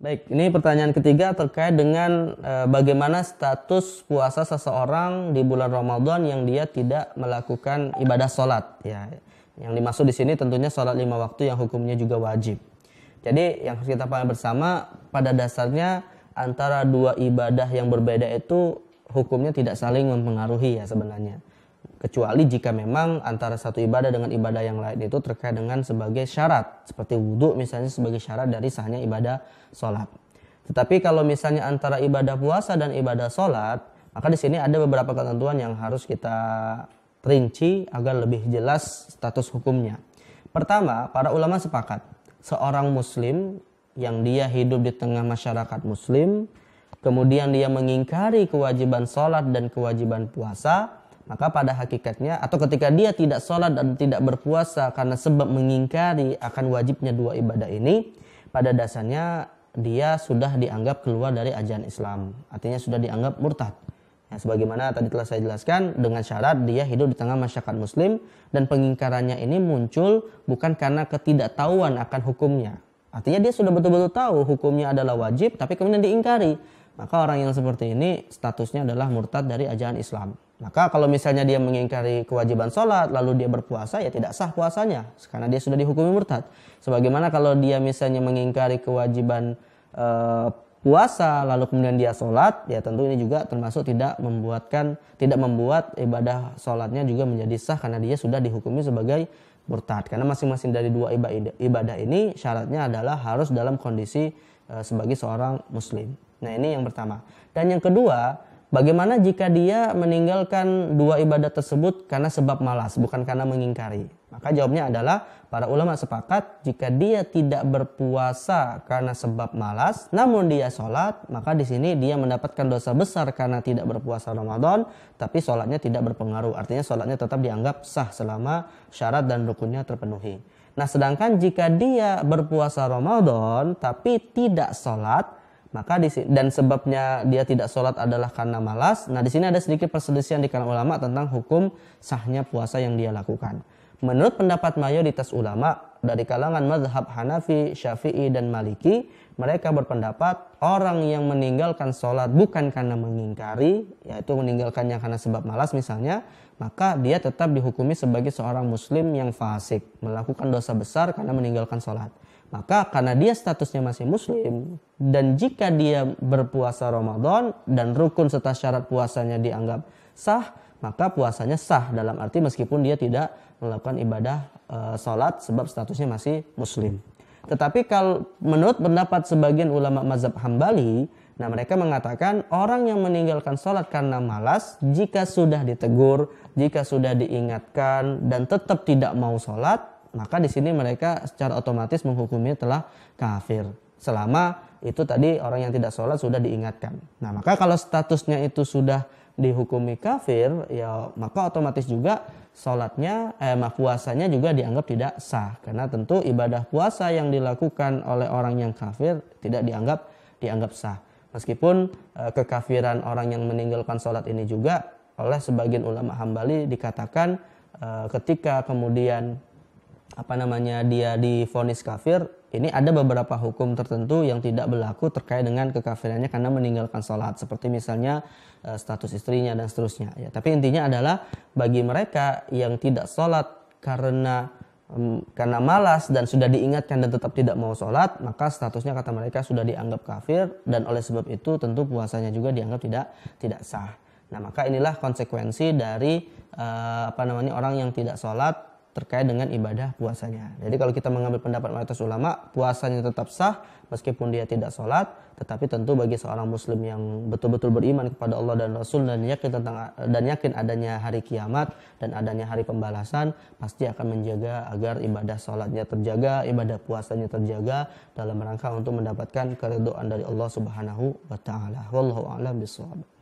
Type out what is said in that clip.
Baik, ini pertanyaan ketiga terkait dengan e, bagaimana status puasa seseorang di bulan Ramadan yang dia tidak melakukan ibadah sholat. Ya, yang dimaksud di sini tentunya sholat lima waktu yang hukumnya juga wajib. Jadi yang harus kita pahami bersama, pada dasarnya antara dua ibadah yang berbeda itu hukumnya tidak saling mempengaruhi ya sebenarnya kecuali jika memang antara satu ibadah dengan ibadah yang lain itu terkait dengan sebagai syarat seperti wudhu misalnya sebagai syarat dari sahnya ibadah sholat tetapi kalau misalnya antara ibadah puasa dan ibadah sholat maka di sini ada beberapa ketentuan yang harus kita rinci agar lebih jelas status hukumnya pertama para ulama sepakat seorang muslim yang dia hidup di tengah masyarakat muslim kemudian dia mengingkari kewajiban sholat dan kewajiban puasa maka pada hakikatnya atau ketika dia tidak sholat dan tidak berpuasa karena sebab mengingkari akan wajibnya dua ibadah ini pada dasarnya dia sudah dianggap keluar dari ajaran Islam artinya sudah dianggap murtad ya, sebagaimana tadi telah saya jelaskan dengan syarat dia hidup di tengah masyarakat muslim dan pengingkarannya ini muncul bukan karena ketidaktahuan akan hukumnya artinya dia sudah betul-betul tahu hukumnya adalah wajib tapi kemudian diingkari maka orang yang seperti ini statusnya adalah murtad dari ajaran Islam maka kalau misalnya dia mengingkari kewajiban sholat, lalu dia berpuasa, ya tidak sah puasanya. Karena dia sudah dihukumi murtad. Sebagaimana kalau dia misalnya mengingkari kewajiban e, puasa, lalu kemudian dia sholat, ya tentu ini juga termasuk tidak membuatkan, tidak membuat ibadah sholatnya juga menjadi sah karena dia sudah dihukumi sebagai murtad. Karena masing-masing dari dua ibadah ini syaratnya adalah harus dalam kondisi e, sebagai seorang muslim. Nah ini yang pertama. Dan yang kedua, Bagaimana jika dia meninggalkan dua ibadah tersebut karena sebab malas, bukan karena mengingkari? Maka jawabnya adalah para ulama sepakat jika dia tidak berpuasa karena sebab malas, namun dia sholat, maka di sini dia mendapatkan dosa besar karena tidak berpuasa Ramadan, tapi sholatnya tidak berpengaruh. Artinya sholatnya tetap dianggap sah selama syarat dan rukunnya terpenuhi. Nah sedangkan jika dia berpuasa Ramadan tapi tidak sholat, maka di dan sebabnya dia tidak sholat adalah karena malas. Nah di sini ada sedikit perselisihan di kalangan ulama tentang hukum sahnya puasa yang dia lakukan. Menurut pendapat mayoritas ulama dari kalangan mazhab Hanafi, Syafi'i, dan Maliki, mereka berpendapat orang yang meninggalkan sholat bukan karena mengingkari, yaitu meninggalkannya karena sebab malas misalnya, maka dia tetap dihukumi sebagai seorang muslim yang fasik, melakukan dosa besar karena meninggalkan sholat. Maka karena dia statusnya masih muslim dan jika dia berpuasa Ramadan dan rukun serta syarat puasanya dianggap sah, maka puasanya sah dalam arti meskipun dia tidak melakukan ibadah e, salat sebab statusnya masih muslim. Tetapi kalau menurut pendapat sebagian ulama mazhab Hambali, nah mereka mengatakan orang yang meninggalkan salat karena malas jika sudah ditegur, jika sudah diingatkan dan tetap tidak mau salat, maka di sini mereka secara otomatis menghukumnya telah kafir selama itu tadi orang yang tidak sholat sudah diingatkan. Nah maka kalau statusnya itu sudah dihukumi kafir, ya maka otomatis juga sholatnya, eh, puasanya juga dianggap tidak sah karena tentu ibadah puasa yang dilakukan oleh orang yang kafir tidak dianggap dianggap sah. Meskipun eh, kekafiran orang yang meninggalkan sholat ini juga oleh sebagian ulama hambali dikatakan eh, ketika kemudian apa namanya dia difonis kafir ini ada beberapa hukum tertentu yang tidak berlaku terkait dengan kekafirannya karena meninggalkan sholat seperti misalnya eh, status istrinya dan seterusnya ya tapi intinya adalah bagi mereka yang tidak sholat karena mm, karena malas dan sudah diingatkan dan tetap tidak mau sholat maka statusnya kata mereka sudah dianggap kafir dan oleh sebab itu tentu puasanya juga dianggap tidak tidak sah nah maka inilah konsekuensi dari eh, apa namanya orang yang tidak sholat terkait dengan ibadah puasanya. Jadi kalau kita mengambil pendapat mayoritas ulama, puasanya tetap sah meskipun dia tidak sholat, tetapi tentu bagi seorang muslim yang betul-betul beriman kepada Allah dan Rasul dan yakin tentang dan yakin adanya hari kiamat dan adanya hari pembalasan, pasti akan menjaga agar ibadah sholatnya terjaga, ibadah puasanya terjaga dalam rangka untuk mendapatkan keridhaan dari Allah Subhanahu wa taala. Wallahu a'lam bishawab.